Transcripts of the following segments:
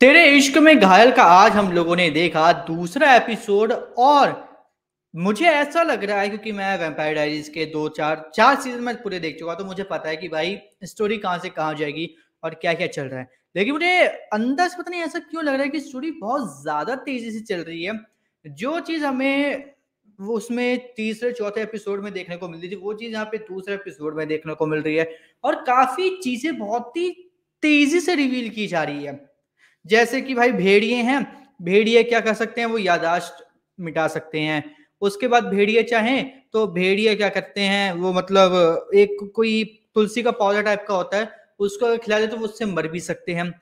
तेरे इश्क में घायल का आज हम लोगों ने देखा दूसरा एपिसोड और मुझे ऐसा लग रहा है क्योंकि मैं वेम्पायर डायरीज के दो चार चार सीजन में पूरे देख चुका तो मुझे पता है कि भाई स्टोरी कहाँ से कहाँ जाएगी और क्या क्या चल रहा है लेकिन मुझे अंदर से पता नहीं ऐसा क्यों लग रहा है कि स्टोरी बहुत ज़्यादा तेजी से चल रही है जो चीज़ हमें वो उसमें तीसरे चौथे एपिसोड में देखने को मिल रही थी वो चीज़ यहाँ पे दूसरे एपिसोड में देखने को मिल रही है और काफ़ी चीज़ें बहुत ही तेज़ी से रिवील की जा रही है जैसे कि भाई भेड़िए हैं भेड़िए क्या कर सकते हैं वो यादाश्त मिटा सकते हैं उसके बाद भेड़िए चाहें तो भेड़िए क्या करते हैं वो मतलब एक कोई तुलसी का पौधा टाइप का होता है उसको अगर खिला दे तो वो उससे मर भी सकते हैं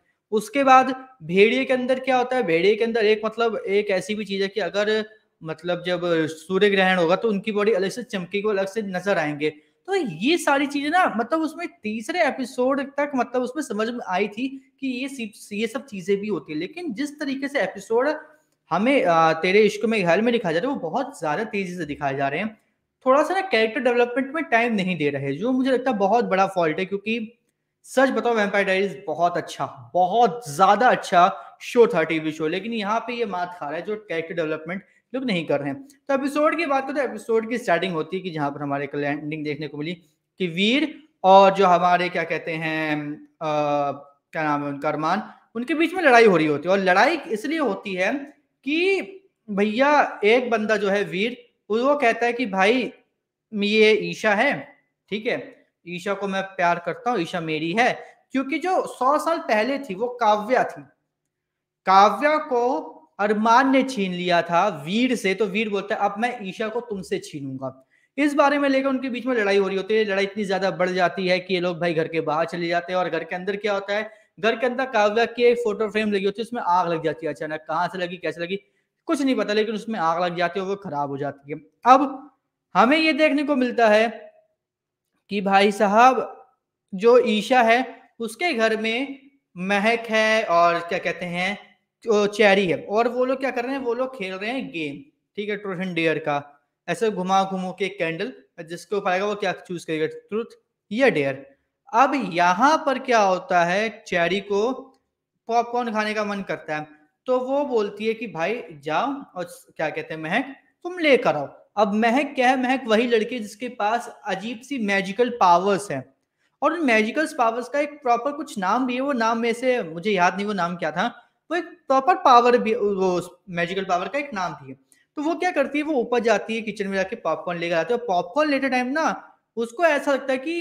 उसके बाद भेड़िए के अंदर क्या होता है भेड़िए के अंदर एक मतलब एक ऐसी भी चीज़ है कि अगर मतलब जब सूर्य ग्रहण होगा तो उनकी बॉडी अलग से चमकेगी वो अलग से नजर आएंगे तो ये सारी चीजें ना मतलब उसमें तीसरे एपिसोड तक मतलब उसमें समझ में आई थी कि ये ये सब चीजें भी होती है लेकिन जिस तरीके से एपिसोड हमें तेरे इश्क में हल में दिखाया जा रहा है वो बहुत ज्यादा तेजी से दिखाए जा रहे हैं थोड़ा सा ना कैरेक्टर डेवलपमेंट में टाइम नहीं दे रहे जो मुझे लगता है बहुत बड़ा फॉल्ट है क्योंकि सच बताओ वेम्पायर डायरीज बहुत अच्छा बहुत ज्यादा अच्छा शो था टीवी शो लेकिन यहाँ पे ये मात खा रहा है जो कैरेक्टर डेवलपमेंट लोग नहीं कर रहे हैं तो एपिसोड की बात करें तो एपिसोड की स्टार्टिंग होती है कि जहाँ पर हमारे लैंडिंग देखने को मिली कि वीर और जो हमारे क्या कहते हैं क्या नाम है उनका अरमान उनके बीच में लड़ाई हो रही होती है और लड़ाई इसलिए होती है कि भैया एक बंदा जो है वीर वो कहता है कि भाई ये ईशा है ठीक है ईशा को मैं प्यार करता हूँ ईशा मेरी है क्योंकि जो सौ साल पहले थी वो काव्या थी काव्या को अरमान ने छीन लिया था वीर से तो वीर बोलता है अब मैं ईशा को तुमसे छीनूंगा इस बारे में लेकर उनके बीच में लड़ाई हो रही होती है लड़ाई इतनी ज्यादा बढ़ जाती है कि ये लोग भाई घर के बाहर चले जाते हैं और घर के अंदर क्या होता है घर के अंदर काव्या की एक फोटो फ्रेम लगी होती है उसमें आग लग जाती है अचानक कहाँ से लगी कैसे लगी कुछ नहीं पता लेकिन उसमें आग लग जाती है वो खराब हो जाती है अब हमें ये देखने को मिलता है कि भाई साहब जो ईशा है उसके घर में महक है और क्या कहते हैं चेरी है और वो लोग क्या कर रहे हैं वो लोग खेल रहे हैं गेम ठीक है ट्रूथ एंड डेयर का ऐसे घुमा घुमो के कैंडल जिसको पाएगा वो क्या चूज करेगा ट्रूथ या डेयर अब यहाँ पर क्या होता है चेरी को पॉपकॉर्न खाने का मन करता है तो वो बोलती है कि भाई जाओ और क्या कहते हैं महक तुम लेकर आओ अब महक क्या है महक वही लड़की जिसके पास अजीब सी मैजिकल पावर्स है और उन मैजिकल पावर्स का एक प्रॉपर कुछ नाम भी है वो नाम में से मुझे याद नहीं वो नाम क्या था वो तो एक प्रॉपर पावर भी वो मैजिकल पावर का एक नाम भी है तो वो क्या करती है वो ऊपर जाती है किचन में जाके पॉपकॉर्न लेकर आती है और पॉपकॉर्न लेते टाइम ना उसको ऐसा लगता है कि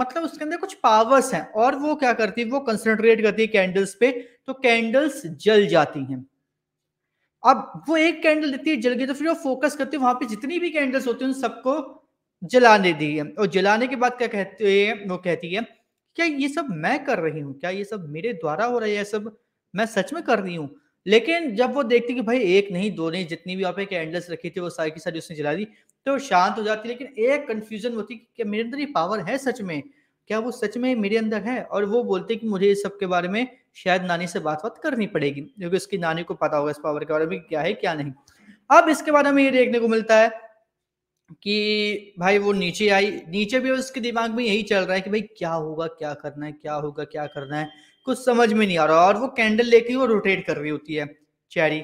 मतलब उसके अंदर कुछ पावर्स हैं और वो क्या करती है वो कंसंट्रेट करती है कैंडल्स पे तो कैंडल्स जल जाती हैं अब वो एक कैंडल देती है जल गई तो फिर वो फोकस करती है वहां पे जितनी भी कैंडल्स होती हैं उन सबको जलाने दी है और जलाने के बाद क्या कहते हैं वो कहती है क्या ये सब मैं कर रही हूँ क्या ये सब मेरे द्वारा हो रहा है सब मैं सच में कर रही हूँ लेकिन जब वो देखती कि भाई एक नहीं दो नहीं जितनी भी आप एक एंडलेस रखी थी वो सारी की सारी उसने जला दी तो शांत हो जाती लेकिन एक कंफ्यूजन होती कि क्या मेरे अंदर ये पावर है सच में क्या वो सच में मेरे अंदर है और वो बोलते कि मुझे इस सब के बारे में शायद नानी से बात बात करनी पड़ेगी क्योंकि उसकी नानी को पता होगा इस पावर के बारे में क्या है क्या नहीं अब इसके बाद हमें ये देखने को मिलता है कि भाई वो नीचे आई नीचे भी उसके दिमाग में यही चल रहा है कि भाई क्या होगा क्या करना है क्या होगा क्या करना है कुछ समझ में नहीं आ रहा और वो कैंडल लेके वो रोटेट कर रही होती है चेरी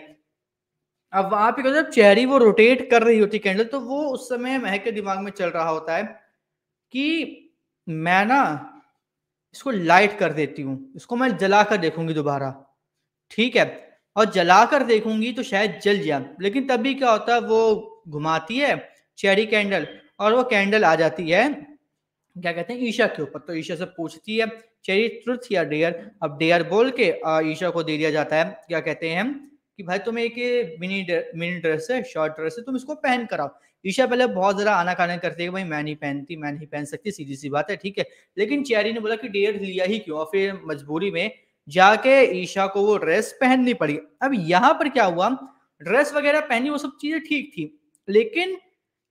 अब वहां ये जब चेरी वो रोटेट कर रही होती कैंडल तो वो उस समय महक के दिमाग में चल रहा होता है कि मैं ना इसको लाइट कर देती हूँ इसको मैं जला कर देखूंगी दोबारा ठीक है और जला कर देखूंगी तो शायद जल जाए लेकिन तभी क्या होता है वो घुमाती है चेरी कैंडल और वो कैंडल आ जाती है क्या कहते हैं ईशा के ऊपर तो ईशा से पूछती है चेरी ट्रुथ या डेयर अब डेयर बोल के ईशा को दे दिया जाता है क्या कहते हैं कि भाई तुम्हें एक मिनी मिनी ड्रेस है शॉर्ट ड्रेस है तुम इसको पहन कराओ ईशा पहले बहुत जरा आना खाना करती है भाई मैं नहीं पहनती मैं नहीं पहन सकती सीधी सी बात है ठीक है लेकिन चेरी ने बोला कि डेयर लिया ही क्यों और फिर मजबूरी में जाके ईशा को वो ड्रेस पहननी पड़ी अब यहाँ पर क्या हुआ ड्रेस वगैरह पहनी वो सब चीजें ठीक थी लेकिन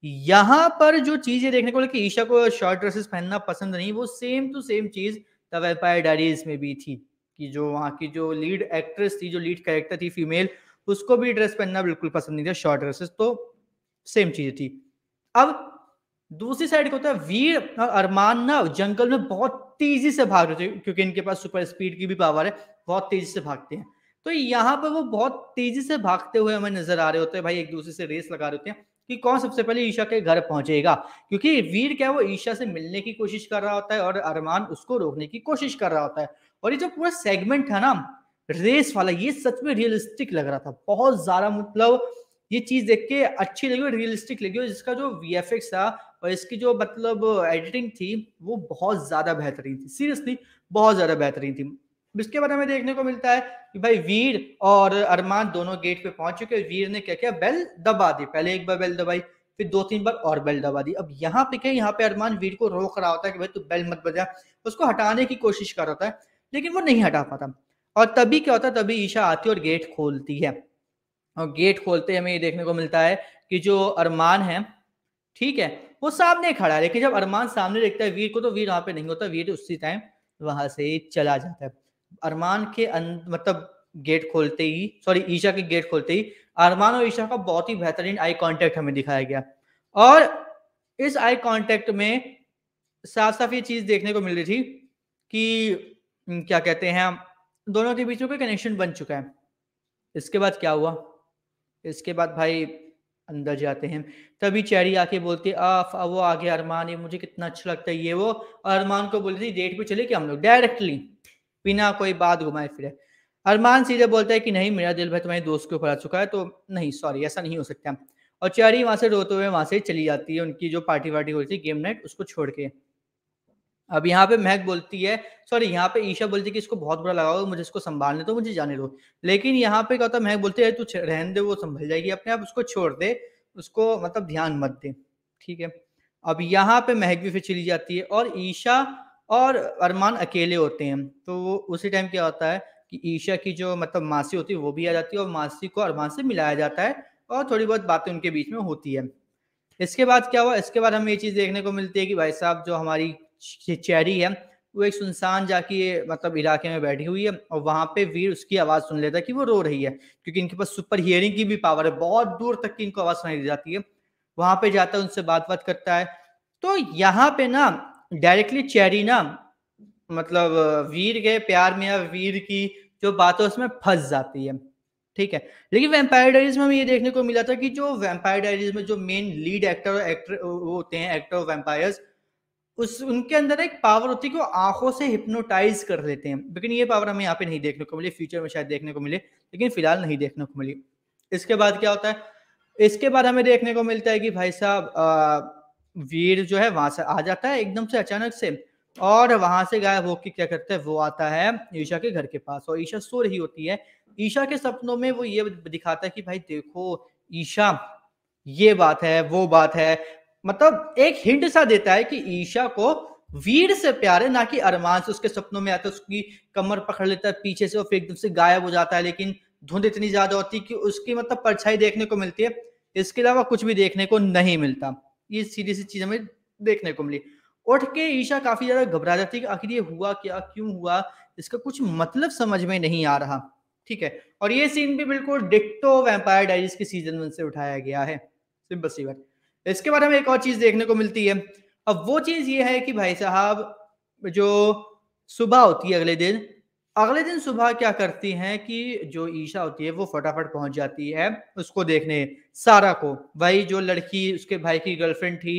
यहां पर जो चीजें देखने को लगी ईशा को शॉर्ट ड्रेसेस पहनना पसंद नहीं वो सेम टू सेम चीज द वेम्पायर डायरीज में भी थी कि जो वहां की जो लीड एक्ट्रेस थी जो लीड कैरेक्टर थी फीमेल उसको भी ड्रेस पहनना बिल्कुल पसंद नहीं था शॉर्ट ड्रेसेस तो सेम चीज थी अब दूसरी साइड का होता है वीर और अरमान ना जंगल में बहुत तेजी से भाग रहे थे क्योंकि इनके पास सुपर स्पीड की भी पावर है बहुत तेजी से भागते हैं तो यहाँ पर वो बहुत तेजी से भागते हुए हमें नजर आ रहे होते हैं भाई एक दूसरे से रेस लगा रहे होते हैं कि कौन सबसे पहले ईशा के घर पहुंचेगा क्योंकि वीर क्या वो ईशा से मिलने की कोशिश कर रहा होता है और अरमान उसको रोकने की कोशिश कर रहा होता है और ये जो पूरा सेगमेंट था ना रेस वाला ये सच में रियलिस्टिक लग रहा था बहुत ज्यादा मतलब ये चीज देख के अच्छी लगी और रियलिस्टिक लगी और इसका जो वी था और इसकी जो मतलब एडिटिंग थी वो बहुत ज्यादा बेहतरीन थी सीरियसली बहुत ज्यादा बेहतरीन थी इसके बाद हमें देखने को मिलता है कि भाई वीर और अरमान दोनों गेट पे पहुंच चुके वीर ने क्या किया बेल दबा दी पहले एक बार बेल दबाई फिर दो तीन बार और बेल दबा दी अब यहाँ पे क्या यहाँ पे अरमान वीर को रोक रहा होता है कि भाई तू बेल मत बजा उसको हटाने की कोशिश कर रहा होता है लेकिन वो नहीं हटा पाता और तभी क्या होता है तभी ईशा आती है और गेट खोलती है और गेट खोलते हमें ये देखने को मिलता है कि जो अरमान है ठीक है वो सामने खड़ा है लेकिन जब अरमान सामने देखता है वीर को तो वीर वहां पे नहीं होता वीर उसी टाइम वहां से चला जाता है अरमान के अं-, मतलब गेट खोलते ही सॉरी ईशा के गेट खोलते ही अरमान और ईशा का बहुत ही बेहतरीन आई कांटेक्ट हमें दिखाया गया और इस आई कांटेक्ट में साफ साफ ये चीज देखने को मिल रही थी कि क्या कहते हैं दोनों के बीच में कोई कनेक्शन बन चुका है इसके बाद क्या हुआ इसके बाद भाई अंदर जाते हैं तभी चैरी आके बोलती आफ वो आ गया अरमान ये मुझे कितना अच्छा लगता है ये वो और अरमान को बोलती डेट पे चले कि हम लोग डायरेक्टली बिना कोई बात घुमाए फिरे अरमान सीधे बोलता है कि नहीं मेरा दिल भाई तुम्हारे दोस्त के ऊपर आ चुका है तो नहीं सॉरी ऐसा नहीं हो सकता और चारी वहां से रोते हुए वहां से चली जाती है उनकी जो पार्टी वार्टी होती है गेम नाइट उसको छोड़ के अब यहाँ पे महक बोलती है सॉरी यहाँ पे ईशा बोलती है कि इसको बहुत बुरा लगा होगा मुझे इसको संभालने तो मुझे जाने दो लेकिन यहाँ पे क्या होता है महक बोलती है तू रहन दे वो संभल जाएगी अपने आप उसको छोड़ दे उसको मतलब ध्यान मत दे ठीक है अब यहाँ पे महक भी फिर चली जाती है और ईशा और अरमान अकेले होते हैं तो वो उसी टाइम क्या होता है कि ईशा की जो मतलब मासी होती है वो भी आ जाती है और मासी को अरमान से मिलाया जाता है और थोड़ी बहुत बातें उनके बीच में होती है इसके बाद क्या हुआ इसके बाद हमें ये चीज़ देखने को मिलती है कि भाई साहब जो हमारी चेरी है वो एक सुनसान जाके मतलब इलाके में बैठी हुई है और वहाँ पे वीर उसकी आवाज सुन लेता है कि वो रो रही है क्योंकि इनके पास सुपर हियरिंग की भी पावर है बहुत दूर तक की इनको आवाज सुनाई दी जाती है वहाँ पे जाता है उनसे बात बात करता है तो यहाँ पे ना डायरेक्टली चेरी ना मतलब वीर के प्यार में या वीर की जो बात है उसमें फंस जाती है ठीक है लेकिन वेम्पायर डायरीज में हमें ये देखने को मिला था कि जो वेम्पायर डायरीज में जो मेन लीड एक्टर और एक्टर वो होते हैं एक्टर और वेम्पायर्स उस उनके अंदर एक पावर होती है कि वो आंखों से हिप्नोटाइज कर लेते हैं लेकिन ये पावर हमें यहाँ पे नहीं देखने को मिली फ्यूचर में शायद देखने को मिले लेकिन फिलहाल नहीं देखने को मिली इसके बाद क्या होता है इसके बाद हमें देखने को मिलता है कि भाई साहब वीर जो है वहां से आ जाता है एकदम से अचानक से और वहां से गायब होकर क्या करता है वो आता है ईशा के घर के पास और ईशा सो रही होती है ईशा के सपनों में वो ये दिखाता है कि भाई देखो ईशा ये बात है वो बात है मतलब एक हिंट सा देता है कि ईशा को वीर से प्यार है ना कि अरमान से उसके सपनों में आता है उसकी कमर पकड़ लेता है पीछे से और फिर एकदम से गायब हो जाता है लेकिन धुंध इतनी ज्यादा होती है कि उसकी मतलब परछाई देखने को मिलती है इसके अलावा कुछ भी देखने को नहीं मिलता ये सीधी सी चीज हमें देखने को मिली उठ के ईशा काफी ज्यादा घबरा जाती है कि आखिर ये हुआ क्या क्यों हुआ इसका कुछ मतलब समझ में नहीं आ रहा ठीक है और ये सीन भी बिल्कुल डिक्टो वेम्पायर डायरीज के सीजन वन से उठाया गया है सिंपल सी बात इसके बाद हमें एक और चीज देखने को मिलती है अब वो चीज ये है कि भाई साहब जो सुबह होती है अगले दिन अगले दिन सुबह क्या करती हैं कि जो ईशा होती है वो फटाफट पहुंच जाती है उसको देखने सारा को वही जो लड़की उसके भाई की गर्लफ्रेंड थी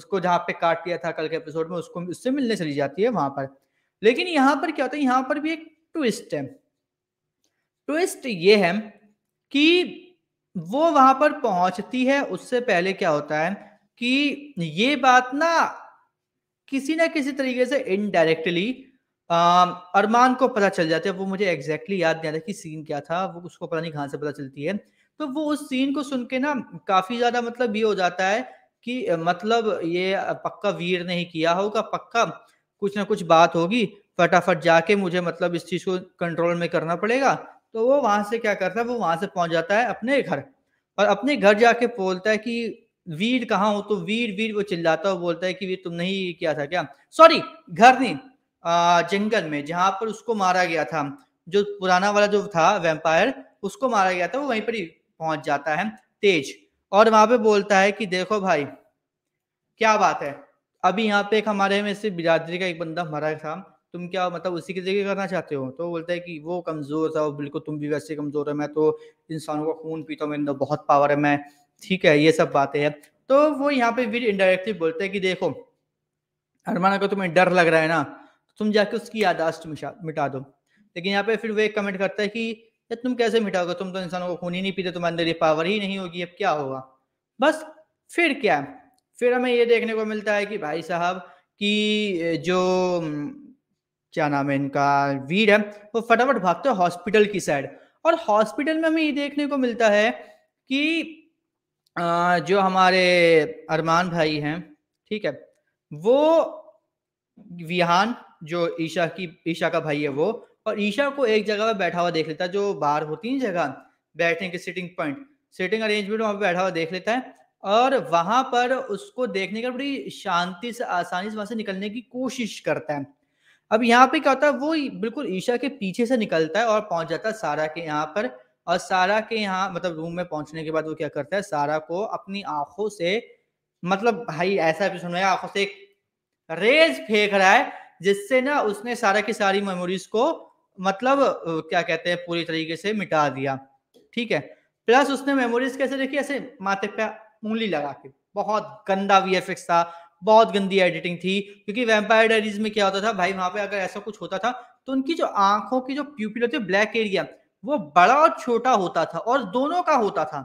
उसको जहाँ पे काट दिया था कल के एपिसोड में उसको उससे मिलने चली जाती है वहां पर लेकिन यहाँ पर क्या होता है यहाँ पर भी एक ट्विस्ट है ट्विस्ट ये है कि वो वहां पर पहुंचती है उससे पहले क्या होता है कि ये बात ना किसी ना किसी तरीके से इनडायरेक्टली अरमान को पता चल जाता है वो मुझे एग्जैक्टली exactly याद नहीं आता कि सीन क्या था वो उसको पता नहीं कहाँ से पता चलती है तो वो उस सीन को सुन के ना काफी ज्यादा मतलब ये हो जाता है कि मतलब ये पक्का वीर ने ही किया होगा पक्का कुछ ना कुछ बात होगी फटाफट जाके मुझे मतलब इस चीज को कंट्रोल में करना पड़ेगा तो वो वहां से क्या करता है वो वहां से पहुंच जाता है अपने घर और अपने घर जाके बोलता है कि वीर कहाँ हो तो वीर वीर वो चिल्लाता है बोलता है कि वीर तुमने ही किया था क्या सॉरी घर नहीं जंगल में जहां पर उसको मारा गया था जो पुराना वाला जो था वेम्पायर उसको मारा गया था वो वहीं पर ही पहुंच जाता है तेज और वहां पे बोलता है कि देखो भाई क्या बात है अभी यहाँ पे एक हमारे में से बिरादरी का एक बंदा मरा था तुम क्या मतलब उसी की जगह करना चाहते हो तो बोलता है कि वो कमज़ोर था और बिल्कुल तुम भी वैसे कमज़ोर है मैं तो इंसानों का खून पीता हूँ मेरे अंदर बहुत पावर है मैं ठीक है ये सब बातें हैं तो वो यहाँ पे भी इनडायरेक्टली बोलते हैं कि देखो अरमान अगर तुम्हें डर लग रहा है ना तुम जाके उसकी यादाश्त मिटा दो लेकिन यहाँ पे फिर वो एक कमेंट करता है कि तुम कैसे मिटाओगे तुम तो इंसानों को खून ही नहीं पीते तुम्हारे अंदर ये पावर ही नहीं होगी अब क्या होगा बस फिर क्या फिर हमें ये देखने को मिलता है कि भाई साहब कि जो क्या नाम है इनका वीर है वो फटाफट भागते है हॉस्पिटल की साइड और हॉस्पिटल में हमें ये देखने को मिलता है कि जो हमारे अरमान भाई हैं ठीक है वो विहान जो ईशा की ईशा का भाई है वो और ईशा को एक जगह पर बैठा हुआ देख लेता है जो बाहर होती है जगह बैठने के सिटिंग पॉइंट सिटिंग अरेंजमेंट वहां पर बैठा हुआ देख लेता है और वहां पर उसको देखने का बड़ी शांति से आसानी से वहां से निकलने की कोशिश करता है अब यहाँ पे क्या होता है वो बिल्कुल ईशा के पीछे से निकलता है और पहुंच जाता है सारा के यहाँ पर और सारा के यहाँ मतलब रूम में पहुंचने के बाद वो क्या करता है सारा को अपनी आंखों से मतलब भाई ऐसा एपिसोड में आंखों से एक रेज फेंक रहा है जिससे ना उसने सारा की सारी मेमोरीज को मतलब क्या कहते हैं पूरी तरीके से मिटा दिया ठीक है प्लस उसने मेमोरीज कैसे देखी ऐसे माथे पे उंगली लगा के बहुत गंदा वी था बहुत गंदी एडिटिंग थी क्योंकि वेम्पायर डायरीज में क्या होता था भाई वहां पे अगर ऐसा कुछ होता था तो उनकी जो आंखों की जो प्यूपिल होती है ब्लैक एरिया वो बड़ा और छोटा होता था और दोनों का होता था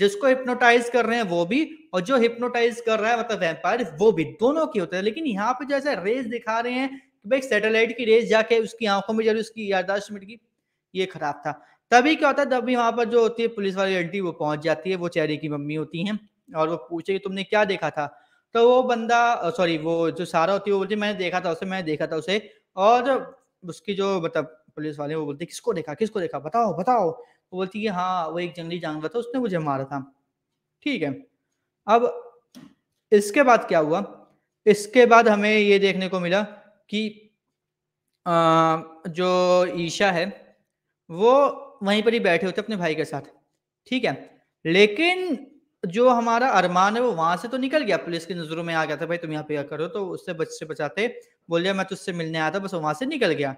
जिसको हिप्नोटाइज कर रहे हैं वो भी और जो हिप्नोटाइज कर रहा है मतलब वैम्पायर वो भी दोनों के होते हैं लेकिन यहाँ पे जैसे रेस दिखा रहे हैं कि भाई सैटेलाइट की रेस जाके उसकी आंखों में जरूर उसकी याददाश्त मिट गई ये खराब था तभी क्या होता है तभी वहां पर जो होती है पुलिस वाली आंटी वो पहुंच जाती है वो चेहरे की मम्मी होती हैं और वो पूछे तुमने क्या देखा था तो वो बंदा सॉरी वो जो सारा होती है वो बोलती मैंने देखा था उसे मैंने देखा था उसे और उसकी जो मतलब पुलिस वाले वो बोलते किसको देखा किसको देखा बताओ बताओ वो बोलती है हाँ वो एक जंगली जानवर था उसने मुझे मारा था ठीक है अब इसके बाद क्या हुआ इसके बाद हमें ये देखने को मिला कि आ, जो ईशा है वो वहीं पर ही बैठे होते अपने भाई के साथ ठीक है लेकिन जो हमारा अरमान है वो वहां से तो निकल गया पुलिस की नजरों में आ गया था भाई तुम यहाँ पे क्या करो तो उससे बच्चे बचाते बोल दिया मैं तुझसे मिलने आया था बस वहां से निकल गया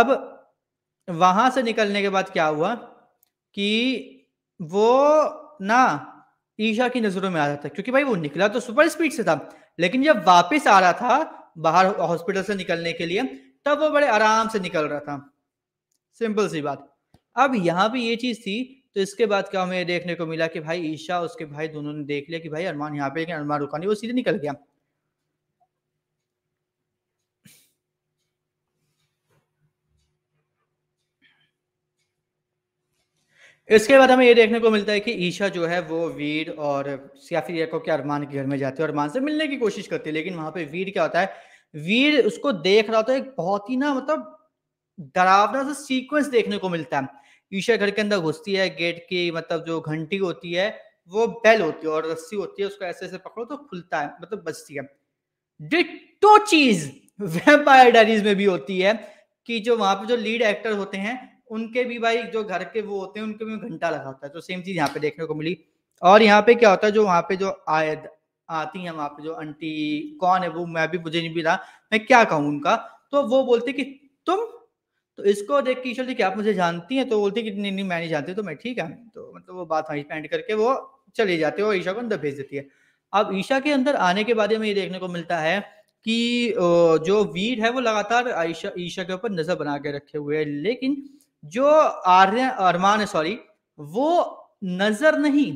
अब वहां से निकलने के बाद क्या हुआ कि वो ना ईशा की नजरों में आ रहा था क्योंकि भाई वो निकला तो सुपर स्पीड से था लेकिन जब वापस आ रहा था बाहर हॉस्पिटल से निकलने के लिए तब वो बड़े आराम से निकल रहा था सिंपल सी बात अब यहाँ भी ये चीज थी तो इसके बाद क्या हमें देखने को मिला कि भाई ईशा उसके भाई दोनों ने देख लिया कि भाई अरमान यहाँ पे अरमान रुकानी वो सीधे निकल गया इसके बाद हमें ये देखने को मिलता है कि ईशा जो है वो वीर और सियाफी यको के अरमान के घर में जाती है और अरमान से मिलने की कोशिश करती है लेकिन वहां पे वीर क्या होता है वीर उसको देख रहा होता है एक बहुत ही ना मतलब डरावना सा सीक्वेंस देखने को मिलता है ईशा घर के अंदर घुसती है गेट की मतलब जो घंटी होती है वो बेल होती है और रस्सी होती है उसको ऐसे ऐसे पकड़ो तो खुलता है मतलब बचती है डिटो चीज वेम्पायर डायरीज में भी होती है कि जो वहां पे जो लीड एक्टर होते हैं उनके भी भाई जो घर के वो होते हैं उनके भी घंटा लगा होता है तो सेम चीज यहाँ पे देखने को मिली और यहाँ पे क्या होता है जो वहाँ पे जो आय आती है वहाँ पे जो आंटी कौन है वो मैं भी मुझे नहीं भी रहा मैं क्या कहूँ उनका तो वो बोलते कि तुम तो इसको देख के ईश्वर जी क्या आप मुझे जानती हैं तो बोलती कि नहीं नहीं मैं नहीं जानती तो मैं ठीक है तो मतलब वो बात वहीं पेंट करके वो चले जाते हैं और ईशा को अंदर भेज देती है अब ईशा के अंदर आने के बाद हमें ये देखने को मिलता है कि जो वीर है वो लगातार ईशा ईशा के ऊपर नजर बना के रखे हुए है लेकिन जो आर्य अरमान है सॉरी वो नजर नहीं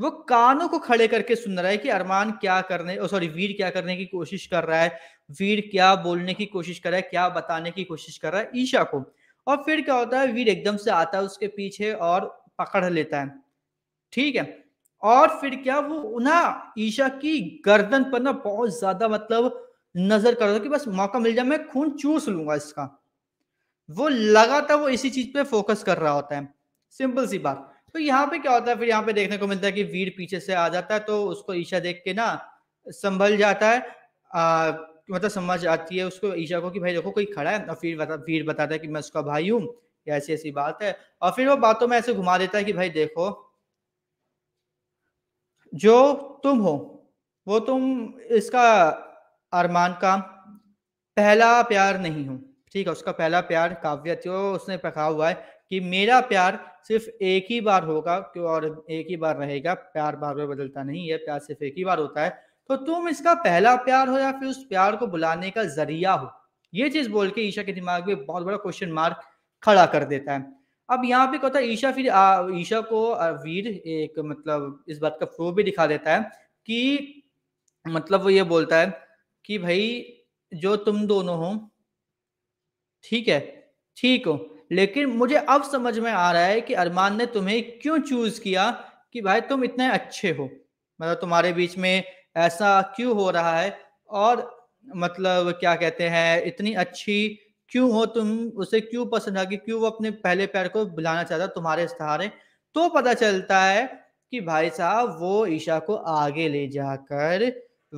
वो कानों को खड़े करके सुन रहा है कि अरमान क्या करने सॉरी वीर क्या करने की कोशिश कर रहा है वीर क्या बोलने की कोशिश कर रहा है क्या बताने की कोशिश कर रहा है ईशा को और फिर क्या होता है वीर एकदम से आता है उसके पीछे और पकड़ लेता है ठीक है और फिर क्या वो ना ईशा की गर्दन पर ना बहुत ज्यादा मतलब नजर कर रहा था कि बस मौका मिल जाए मैं खून चूस लूंगा इसका वो लगातार वो इसी चीज पे फोकस कर रहा होता है सिंपल सी बात तो यहाँ पे क्या होता है फिर यहाँ पे देखने को मिलता है कि वीर पीछे से आ जाता है तो उसको ईशा देख के ना संभल जाता है आ, मतलब समझ आती है उसको ईशा को कि भाई देखो कोई खड़ा है और फिर बता, वीर बताता है कि मैं उसका भाई हूँ या ऐसी ऐसी बात है और फिर वो बातों में ऐसे घुमा देता है कि भाई देखो जो तुम हो वो तुम इसका अरमान का पहला प्यार नहीं हूं ठीक है उसका पहला प्यार काव्य थी और उसने पखा हुआ है कि मेरा प्यार सिर्फ एक ही बार होगा क्यों और एक ही बार रहेगा प्यार बार बार बदलता नहीं है प्यार सिर्फ एक ही बार होता है तो तुम इसका पहला प्यार हो या फिर उस प्यार को बुलाने का जरिया हो ये चीज बोल के ईशा के दिमाग में बहुत बड़ा क्वेश्चन मार्क खड़ा कर देता है अब यहाँ पे कहता है ईशा फिर ईशा को वीर एक मतलब इस बात का प्रूफ भी दिखा देता है कि मतलब वो ये बोलता है कि भाई जो तुम दोनों हो ठीक है ठीक हो लेकिन मुझे अब समझ में आ रहा है कि अरमान ने तुम्हें क्यों चूज किया कि भाई तुम इतने अच्छे हो मतलब तुम्हारे बीच में ऐसा क्यों हो रहा है और मतलब क्या कहते हैं इतनी अच्छी क्यों हो तुम उसे क्यों पसंद आ गई क्यों वो अपने पहले पैर को बुलाना चाहता तुम्हारे सहारे तो पता चलता है कि भाई साहब वो ईशा को आगे ले जाकर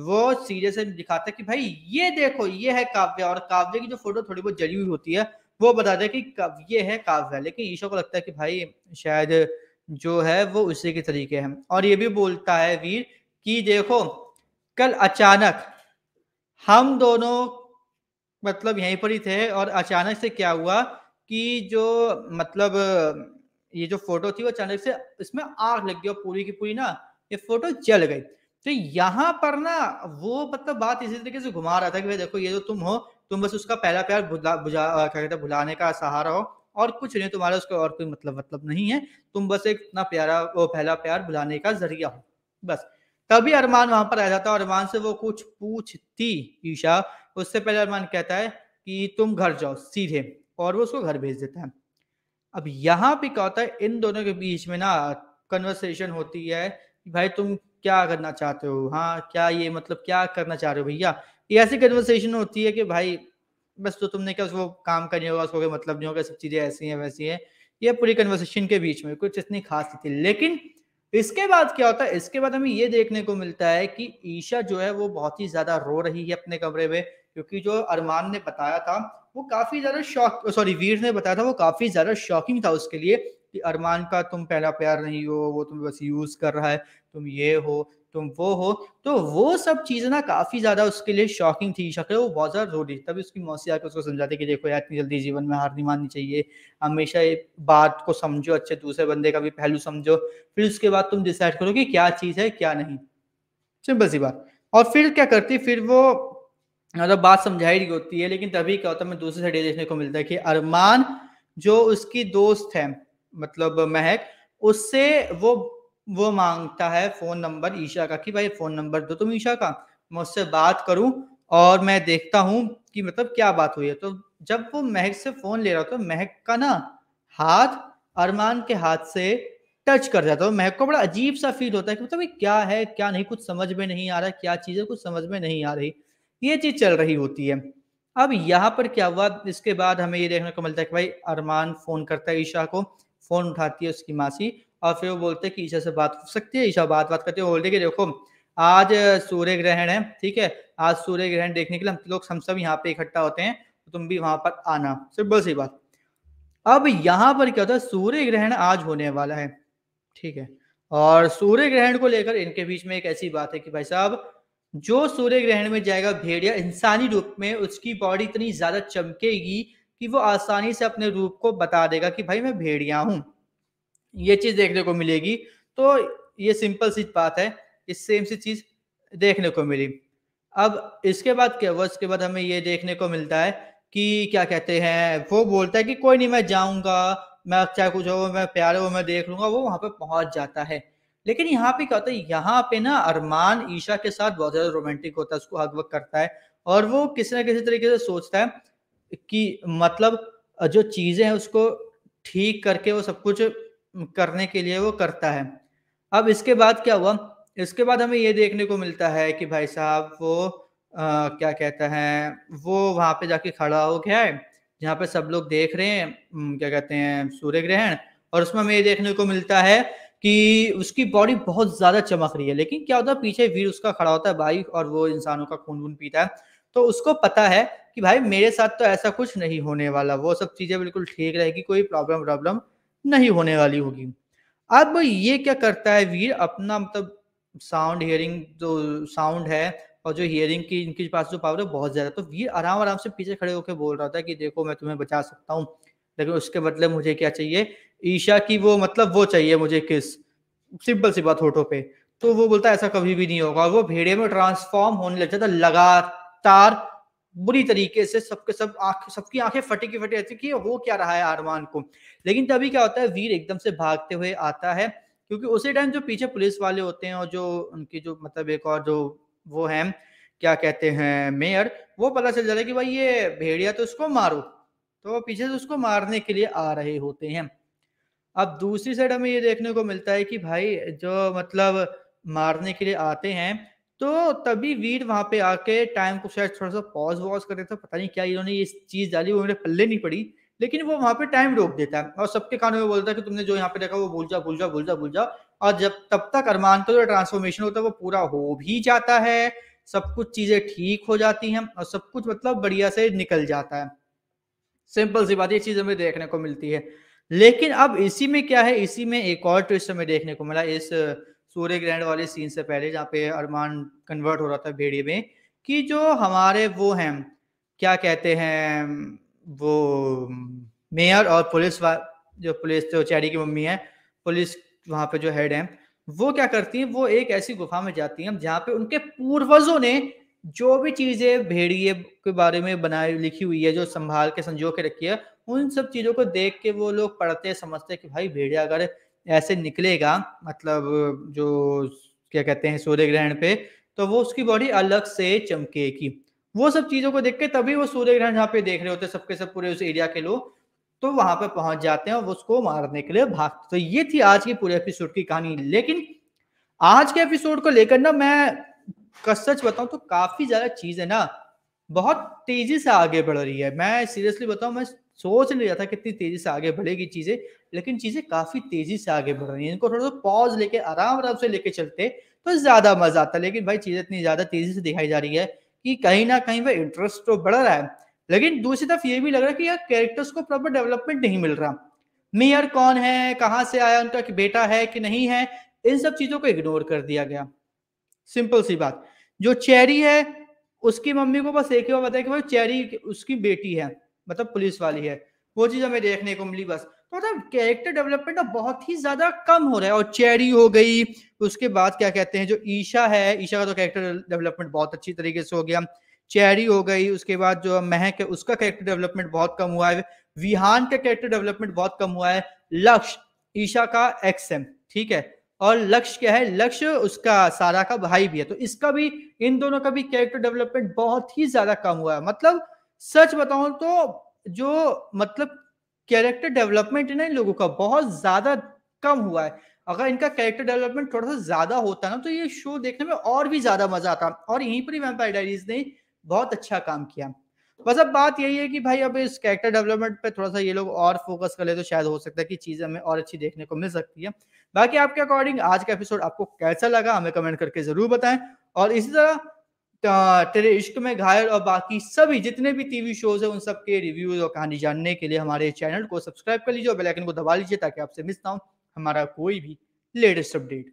वो सीधे से दिखाता कि भाई ये देखो ये है काव्य और काव्य की जो फोटो थोड़ी बहुत जली हुई होती है वो बताते कि ये है काव्य लेकिन ईशो को लगता है कि भाई शायद जो है वो उसी के तरीके हैं और ये भी बोलता है वीर कि देखो कल अचानक हम दोनों मतलब यहीं पर ही थे और अचानक से क्या हुआ कि जो मतलब ये जो फोटो थी वो अचानक से इसमें आग लग गई और पूरी की पूरी ना ये फोटो जल गई तो यहां पर ना वो मतलब बात इसी तरीके से घुमा रहा था कि भाई देखो ये जो तुम हो तुम बस उसका पहला प्यार क्या कहते हैं भुलाने का सहारा हो और कुछ नहीं तुम्हारा उसका और कोई मतलब मतलब नहीं है तुम बस एक अपना प्यारा वो पहला प्यार भुलाने का जरिया हो बस तभी अरमान वहां पर आ जाता है अरमान से वो कुछ पूछती ईशा उससे पहले अरमान कहता है कि तुम घर जाओ सीधे और वो उसको घर भेज देता है अब यहाँ पे क्या होता है इन दोनों के बीच में ना कन्वर्सेशन होती है भाई तुम क्या करना चाहते हो हाँ क्या ये मतलब क्या करना चाह रहे हो भैया ये ऐसी कन्वर्सेशन होती है कि भाई बस तो तुमने क्या उसको काम नहीं होगा उसको मतलब नहीं होगा सब चीज़ें ऐसी हैं वैसी हैं ये पूरी कन्वर्सेशन के बीच में कुछ इतनी खास नहीं थी लेकिन इसके बाद क्या होता है इसके बाद हमें ये देखने को मिलता है कि ईशा जो है वो बहुत ही ज़्यादा रो रही है अपने कमरे में क्योंकि जो अरमान ने बताया था वो काफ़ी ज़्यादा शौक सॉरी वीर ने बताया था वो काफ़ी ज़्यादा शॉकिंग था उसके लिए कि अरमान का तुम पहला प्यार नहीं हो वो तुम बस यूज कर रहा है तुम ये हो तुम वो हो तो वो सब चीज़ें ना काफ़ी ज़्यादा उसके लिए शॉकिंग थी शक्ल वो बहुत ज़्यादा रो रही तभी उसकी मौसी आकर उसको समझाती कि देखो यार इतनी जल्दी जीवन में हार नहीं माननी चाहिए हमेशा एक बात को समझो अच्छे दूसरे बंदे का भी पहलू समझो फिर उसके बाद तुम डिसाइड करो कि क्या चीज़ है क्या नहीं सिंपल सी बात और फिर क्या करती फिर वो मतलब बात समझाई रही होती है लेकिन तभी क्या होता है मैं दूसरे से देखने को मिलता है कि अरमान जो उसकी दोस्त है मतलब महक उससे वो वो मांगता है फोन नंबर ईशा का कि भाई फोन नंबर दो तुम ईशा का मैं उससे बात करूं और मैं देखता हूं कि मतलब क्या बात हुई है तो जब वो महक से फोन ले रहा तो महक का ना हाथ अरमान के हाथ से टच कर जाता है महक को बड़ा अजीब सा फील होता है कि मतलब क्या है क्या नहीं कुछ समझ में नहीं आ रहा क्या चीज़ है कुछ समझ में नहीं आ रही ये चीज़ चल रही होती है अब यहाँ पर क्या हुआ इसके बाद हमें ये देखने को मिलता है कि भाई अरमान फ़ोन करता है ईशा को फ़ोन उठाती है उसकी मासी और फिर वो बोलते हैं कि ईशा से बात हो सकती है ईशा बात बात करते हैं बोलते कि देखो आज सूर्य ग्रहण है ठीक है आज सूर्य ग्रहण देखने के लिए हम लोग हम सब यहाँ पे इकट्ठा होते हैं तो तुम भी वहां पर आना सिंपल सी बात अब यहाँ पर क्या होता है सूर्य ग्रहण आज होने वाला है ठीक है और सूर्य ग्रहण को लेकर इनके बीच में एक ऐसी बात है कि भाई साहब जो सूर्य ग्रहण में जाएगा भेड़िया इंसानी रूप में उसकी बॉडी इतनी ज्यादा चमकेगी कि वो आसानी से अपने रूप को बता देगा कि भाई मैं भेड़िया हूँ ये चीज़ देखने को मिलेगी तो ये सिंपल सी बात है इस सेम सी चीज़ देखने को मिली अब इसके बाद क्या हुआ इसके बाद हमें ये देखने को मिलता है कि क्या कहते हैं वो बोलता है कि कोई नहीं मैं जाऊँगा मैं चाहे अच्छा कुछ हो मैं प्यारे हो मैं देख लूंगा वो वहां पर पहुंच जाता है लेकिन यहाँ पे क्या होता है यहाँ पे ना अरमान ईशा के साथ बहुत ज्यादा रोमांटिक होता है उसको हक वक करता है और वो किसी ना किसी तरीके से सोचता है कि मतलब जो चीज़ें हैं उसको ठीक करके वो सब कुछ करने के लिए वो करता है अब इसके बाद क्या हुआ इसके बाद हमें ये देखने को मिलता है कि भाई साहब वो आ, क्या कहता है वो वहाँ पे जाके खड़ा हो गया है जहाँ पे सब लोग देख रहे हैं क्या कहते हैं सूर्य ग्रहण और उसमें हमें ये देखने को मिलता है कि उसकी बॉडी बहुत ज़्यादा चमक रही है लेकिन क्या होता है पीछे वीर उसका खड़ा होता है बाइक और वो इंसानों का खून वून पीता है तो उसको पता है कि भाई मेरे साथ तो ऐसा कुछ नहीं होने वाला वो सब चीज़ें बिल्कुल ठीक रहेगी कोई प्रॉब्लम प्रॉब्लम नहीं होने वाली होगी अब ये क्या करता है वीर अपना मतलब साउंड हियरिंग जो साउंड है और जो हियरिंग की इनके पास जो पावर है बहुत ज़्यादा तो वीर आराम आराम से पीछे खड़े होकर बोल रहा था कि देखो मैं तुम्हें बचा सकता हूँ लेकिन उसके बदले मुझे क्या चाहिए ईशा की वो मतलब वो चाहिए मुझे किस सिंपल सी बात होठों पे तो वो बोलता है ऐसा कभी भी नहीं होगा वो भेड़े में ट्रांसफॉर्म होने लग जाता लगातार तार बुरी तरीके से सबके सब आंख सबकी आंखें फटी की फटी रहती कि हो क्या रहा है आरमान को लेकिन तभी क्या होता है वीर एकदम से भागते हुए आता है क्योंकि उसी टाइम जो पीछे पुलिस वाले होते हैं और जो उनकी जो मतलब एक और जो वो है क्या कहते हैं मेयर वो पता चल जाता है कि भाई ये भेड़िया तो इसको मारो तो वो पीछे से उसको मारने के लिए आ रहे होते हैं अब दूसरी साइड हमें ये देखने को मिलता है कि भाई जो मतलब मारने के लिए आते हैं तो तभी वीर वहां पे आके टाइम को शायद थोड़ा सा पॉज वॉज कर देता पता नहीं क्या इन्होंने ये चीज डाली वो मेरे पल्ले नहीं पड़ी लेकिन वो वहां पे टाइम रोक देता है और सबके कानों में बोलता है कि तुमने जो यहाँ पे देखा वो भूल जा भूल जा भूल जा भूल जा और जब तब तक अरमान का जो ट्रांसफॉर्मेशन होता है वो पूरा हो भी जाता है सब कुछ चीजें ठीक हो जाती हैं और सब कुछ मतलब बढ़िया से निकल जाता है सिंपल सी बात ये चीज हमें देखने को मिलती है लेकिन अब इसी में क्या है इसी में एक और ट्विस्ट हमें देखने को मिला इस सूर्य ग्रहण वाले सीन से पहले जहाँ पे अरमान कन्वर्ट हो रहा था भेड़िए में कि जो हमारे वो हैं क्या कहते हैं वो मेयर और पुलिस जो पुलिस थे चैरी की मम्मी है पुलिस वहाँ पे जो हेड है वो क्या करती हैं वो एक ऐसी गुफा में जाती हैं जहाँ पे उनके पूर्वजों ने जो भी चीजें भेड़िए के बारे में बनाई लिखी हुई है जो संभाल के संजो के रखी है उन सब चीजों को देख के वो लोग पढ़ते समझते कि भाई भेड़िया अगर ऐसे निकलेगा मतलब जो क्या कहते हैं सूर्य ग्रहण पे तो वो उसकी बॉडी अलग से चमकेगी वो सब चीजों को देख के तभी वो सूर्य ग्रहण जहाँ पे देख रहे होते सबके सब पूरे उस एरिया के लोग तो वहां पर पहुंच जाते हैं और उसको मारने के लिए भागते तो ये थी आज की पूरे एपिसोड की कहानी लेकिन आज के एपिसोड को लेकर ना मैं सच बताऊं तो काफी ज्यादा चीज है ना बहुत तेजी से आगे बढ़ रही है मैं सीरियसली बताऊं मैं सोच नहीं रहा था कितनी तेजी से आगे बढ़ेगी चीजें लेकिन चीजें काफी तेजी से आगे बढ़ रही हैं इनको थोड़ा सा पॉज लेके आराम आराम से लेके चलते तो ज्यादा मजा आता लेकिन भाई चीजें इतनी ज्यादा तेजी से दिखाई जा रही है कि कहीं ना कहीं भाई इंटरेस्ट तो बढ़ रहा है लेकिन दूसरी तरफ ये भी लग रहा है कि यार कैरेक्टर्स को प्रॉपर डेवलपमेंट नहीं मिल रहा मेयर कौन है कहाँ से आया उनका बेटा है कि नहीं है इन सब चीजों को इग्नोर कर दिया गया सिंपल सी बात जो चेरी है उसकी मम्मी को बस एक ही बात है कि भाई चेरी उसकी बेटी है मतलब पुलिस वाली है वो चीज हमें देखने को मिली बस तो मतलब कैरेक्टर डेवलपमेंट बहुत ही ज्यादा कम हो रहा है और चेरी हो गई उसके बाद क्या कहते हैं जो ईशा है ईशा का तो कैरेक्टर डेवलपमेंट बहुत अच्छी तरीके से हो गया चेरी हो गई उसके बाद जो महक है उसका कैरेक्टर डेवलपमेंट बहुत कम हुआ है विहान का कैरेक्टर डेवलपमेंट बहुत कम हुआ है लक्ष्य ईशा का एक्स एम ठीक है और लक्ष्य क्या है लक्ष्य उसका सारा का भाई भी है तो इसका भी इन दोनों का भी कैरेक्टर डेवलपमेंट बहुत ही ज्यादा कम हुआ है मतलब सच बताऊं तो जो मतलब कैरेक्टर डेवलपमेंट है ना इन लोगों का बहुत ज्यादा कम हुआ है अगर इनका कैरेक्टर डेवलपमेंट थोड़ा सा ज्यादा होता ना तो ये शो देखने में और भी ज्यादा मजा आता और यहीं पर ही डायरीज ने बहुत अच्छा काम किया बस अब बात यही है कि भाई अब इस कैरेक्टर डेवलपमेंट पे थोड़ा सा ये लोग और फोकस कर ले तो शायद हो सकता है कि चीज़ हमें और अच्छी देखने को मिल सकती है बाकी आपके अकॉर्डिंग आज का एपिसोड आपको कैसा लगा हमें कमेंट करके जरूर बताएं और इसी तरह तेरे इश्क में घायल और बाकी सभी जितने भी टीवी शोज हैं उन सब के रिव्यूज और कहानी जानने के लिए हमारे चैनल को सब्सक्राइब कर लीजिए और बेल आइकन को दबा लीजिए ताकि आपसे मिस ना हो हमारा कोई भी लेटेस्ट अपडेट